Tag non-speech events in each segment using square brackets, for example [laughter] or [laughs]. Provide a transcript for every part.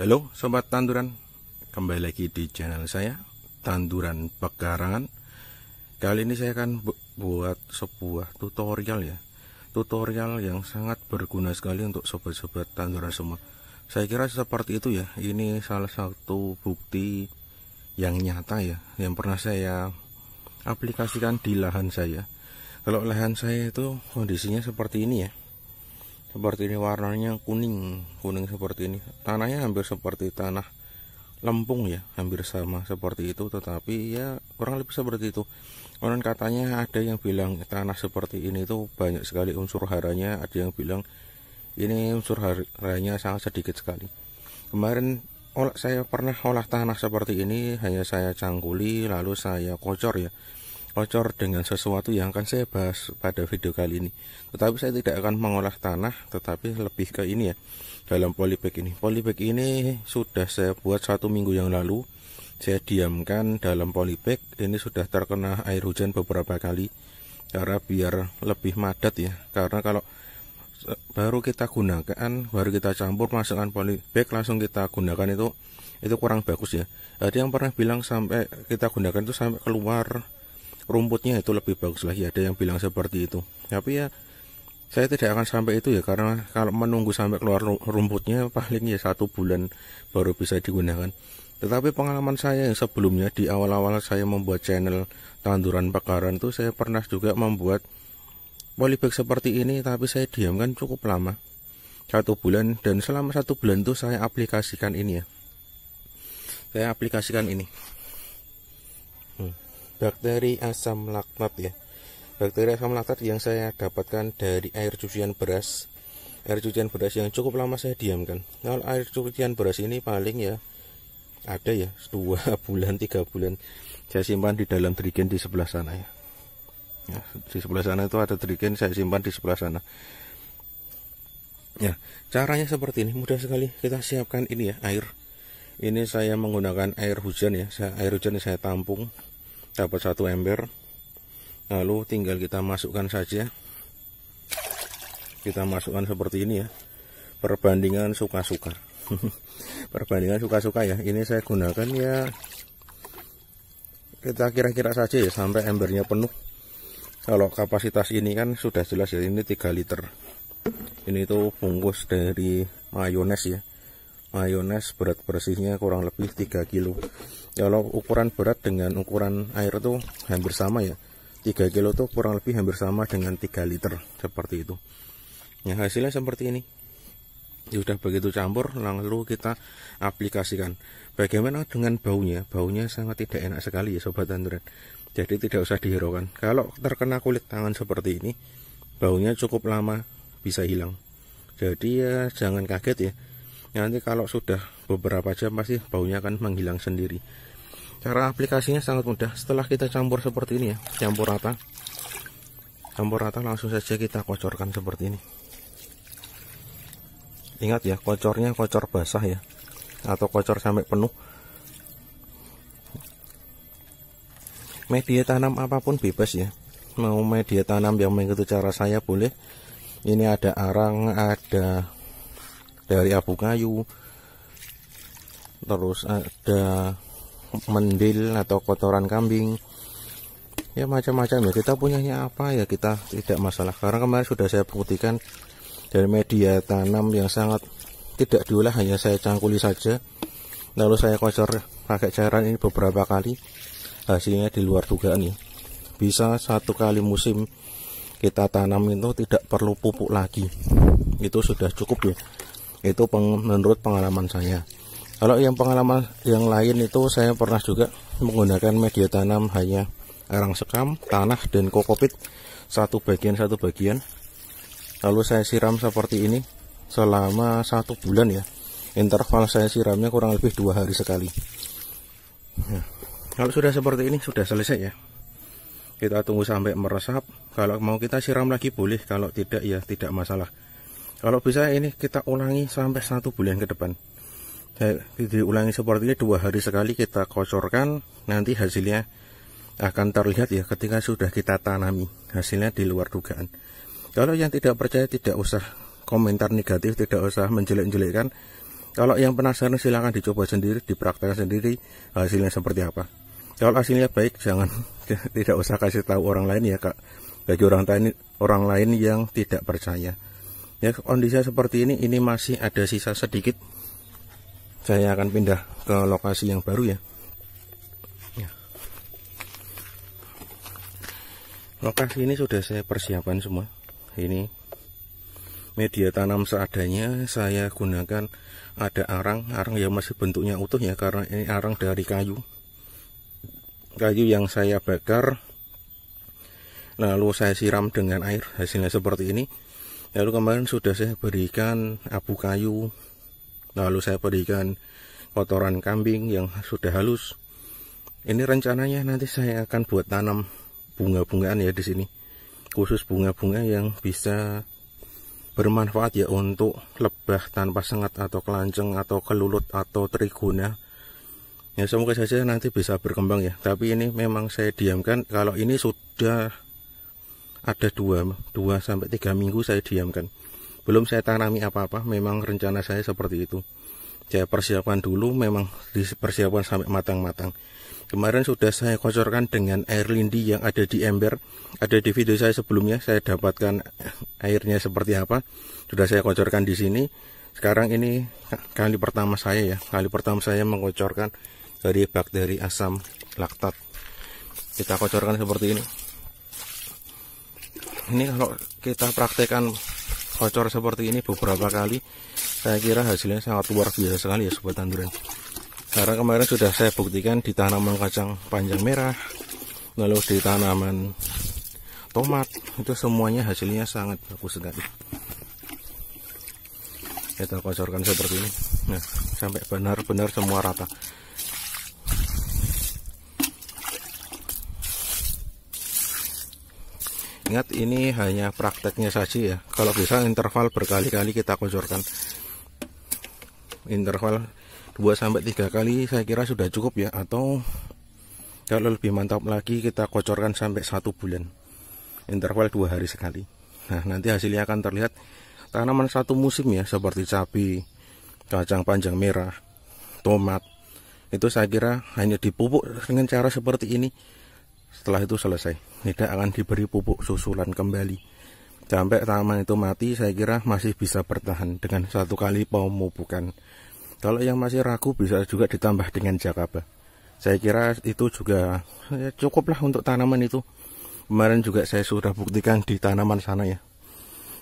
Halo Sobat Tanduran Kembali lagi di channel saya Tanduran Pekarangan Kali ini saya akan buat sebuah tutorial ya Tutorial yang sangat berguna sekali untuk sobat-sobat tanduran semua Saya kira seperti itu ya Ini salah satu bukti yang nyata ya Yang pernah saya aplikasikan di lahan saya Kalau lahan saya itu kondisinya seperti ini ya seperti ini warnanya kuning kuning seperti ini tanahnya hampir seperti tanah lempung ya hampir sama seperti itu tetapi ya kurang lebih seperti itu konon katanya ada yang bilang tanah seperti ini tuh banyak sekali unsur haranya ada yang bilang ini unsur haranya sangat sedikit sekali kemarin saya pernah olah tanah seperti ini hanya saya cangkuli lalu saya kocor ya Kocor dengan sesuatu yang akan saya bahas pada video kali ini tetapi saya tidak akan mengolah tanah tetapi lebih ke ini ya dalam polybag ini polybag ini sudah saya buat satu minggu yang lalu saya diamkan dalam polybag ini sudah terkena air hujan beberapa kali karena biar lebih madat ya karena kalau baru kita gunakan baru kita campur masukkan polybag langsung kita gunakan itu itu kurang bagus ya ada yang pernah bilang sampai kita gunakan itu sampai keluar rumputnya itu lebih bagus lagi ada yang bilang seperti itu tapi ya saya tidak akan sampai itu ya karena kalau menunggu sampai keluar rumputnya paling ya satu bulan baru bisa digunakan tetapi pengalaman saya yang sebelumnya di awal-awal saya membuat channel tanduran pekaran itu saya pernah juga membuat polybag seperti ini tapi saya diamkan cukup lama satu bulan dan selama satu bulan itu saya aplikasikan ini ya saya aplikasikan ini bakteri asam laktat ya bakteri asam laktat yang saya dapatkan dari air cucian beras air cucian beras yang cukup lama saya diamkan kalau air cucian beras ini paling ya ada ya dua [laughs] bulan tiga bulan saya simpan di dalam trigen di sebelah sana ya. ya di sebelah sana itu ada trigen saya simpan di sebelah sana ya caranya seperti ini mudah sekali kita siapkan ini ya air ini saya menggunakan air hujan ya saya, air hujan saya tampung dapat satu ember lalu tinggal kita masukkan saja kita masukkan seperti ini ya perbandingan suka-suka [laughs] perbandingan suka-suka ya ini saya gunakan ya kita kira-kira saja ya sampai embernya penuh kalau kapasitas ini kan sudah jelas ya ini 3 liter ini tuh bungkus dari mayones ya mayones berat bersihnya kurang lebih 3 kilo Ya, kalau ukuran berat dengan ukuran air itu hampir sama ya 3 kilo itu kurang lebih hampir sama dengan 3 liter seperti itu Nah hasilnya seperti ini ya, sudah begitu campur lalu kita aplikasikan bagaimana dengan baunya baunya sangat tidak enak sekali ya sobat android jadi tidak usah dihiraukan kalau terkena kulit tangan seperti ini baunya cukup lama bisa hilang jadi ya jangan kaget ya Ya, nanti kalau sudah beberapa jam pasti baunya akan menghilang sendiri cara aplikasinya sangat mudah setelah kita campur seperti ini ya campur rata campur rata langsung saja kita kocorkan seperti ini ingat ya kocornya kocor basah ya atau kocor sampai penuh media tanam apapun bebas ya mau media tanam yang mengikuti cara saya boleh ini ada arang ada dari abu kayu terus ada mendil atau kotoran kambing ya macam-macam ya kita punyanya apa ya kita tidak masalah karena kemarin sudah saya buktikan dari media tanam yang sangat tidak diolah hanya saya cangkuli saja lalu saya kocor pakai cairan ini beberapa kali hasilnya di luar dugaan ya bisa satu kali musim kita tanam itu tidak perlu pupuk lagi itu sudah cukup ya itu peng, menurut pengalaman saya kalau yang pengalaman yang lain itu saya pernah juga menggunakan media tanam hanya arang sekam tanah dan kokopit satu bagian satu bagian lalu saya siram seperti ini selama satu bulan ya interval saya siramnya kurang lebih dua hari sekali nah, kalau sudah seperti ini sudah selesai ya kita tunggu sampai meresap kalau mau kita siram lagi boleh kalau tidak ya tidak masalah kalau bisa ini kita ulangi sampai satu bulan ke depan diulangi seperti ini dua hari sekali kita kocorkan nanti hasilnya akan terlihat ya ketika sudah kita tanami hasilnya di luar dugaan kalau yang tidak percaya tidak usah komentar negatif tidak usah menjelek-jelekkan kalau yang penasaran silahkan dicoba sendiri dipraktekkan sendiri hasilnya seperti apa kalau hasilnya baik jangan [laughs] tidak usah kasih tahu orang lain ya kak bagi orang lain orang lain yang tidak percaya ya kondisi seperti ini ini masih ada sisa sedikit saya akan pindah ke lokasi yang baru ya. ya lokasi ini sudah saya persiapkan semua ini media tanam seadanya saya gunakan ada arang arang yang masih bentuknya utuh ya karena ini arang dari kayu kayu yang saya bakar lalu saya siram dengan air hasilnya seperti ini Ya, lalu kemarin sudah saya berikan abu kayu lalu saya berikan kotoran kambing yang sudah halus ini rencananya nanti saya akan buat tanam bunga-bungaan ya di sini khusus bunga-bunga yang bisa bermanfaat ya untuk lebah tanpa sengat atau kelanceng atau kelulut atau trigona ya semoga saja nanti bisa berkembang ya tapi ini memang saya diamkan kalau ini sudah ada dua dua sampai tiga minggu saya diamkan belum saya tanami apa-apa memang rencana saya seperti itu saya persiapkan dulu memang dipersiapkan sampai matang-matang kemarin sudah saya kocorkan dengan air lindi yang ada di ember ada di video saya sebelumnya saya dapatkan airnya seperti apa sudah saya kocorkan di sini sekarang ini kali pertama saya ya kali pertama saya mengocorkan dari bakteri asam laktat kita kocorkan seperti ini ini kalau kita praktekkan bocor seperti ini beberapa kali saya kira hasilnya sangat luar biasa sekali ya sobat tanduran karena kemarin sudah saya buktikan di tanaman kacang panjang merah lalu di tanaman tomat itu semuanya hasilnya sangat bagus sekali kita kocorkan seperti ini nah sampai benar-benar semua rata Ingat ini hanya prakteknya saja ya. Kalau bisa interval berkali-kali kita kucurkan. Interval 2 sampai 3 kali saya kira sudah cukup ya atau kalau lebih mantap lagi kita kocorkan sampai satu bulan. Interval dua hari sekali. Nah, nanti hasilnya akan terlihat tanaman satu musim ya seperti cabai, kacang panjang merah, tomat. Itu saya kira hanya dipupuk dengan cara seperti ini setelah itu selesai tidak akan diberi pupuk susulan kembali sampai tanaman itu mati saya kira masih bisa bertahan dengan satu kali pemupukan kalau yang masih ragu bisa juga ditambah dengan jakaba saya kira itu juga ya cukuplah untuk tanaman itu kemarin juga saya sudah buktikan di tanaman sana ya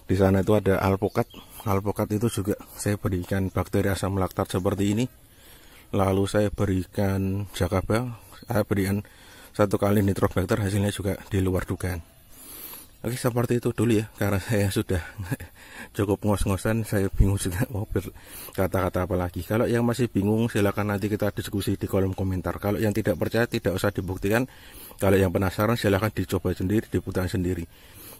di sana itu ada alpukat alpukat itu juga saya berikan bakteri asam laktat seperti ini lalu saya berikan jakaba saya berikan satu kali nitrobacter hasilnya juga di luar dugaan Oke seperti itu dulu ya karena saya sudah [laughs] cukup ngos-ngosan saya bingung juga mau berkata-kata apa lagi kalau yang masih bingung silahkan nanti kita diskusi di kolom komentar kalau yang tidak percaya tidak usah dibuktikan kalau yang penasaran silahkan dicoba sendiri diputar sendiri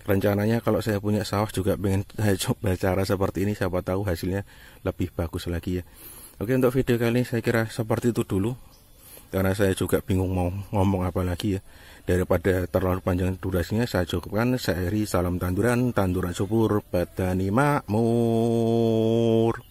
rencananya kalau saya punya sawah juga pengen [laughs] saya coba cara seperti ini siapa tahu hasilnya lebih bagus lagi ya Oke untuk video kali ini saya kira seperti itu dulu karena saya juga bingung mau ngomong apa lagi ya daripada terlalu panjang durasinya saya cukupkan seri salam tanduran tanduran subur petani makmur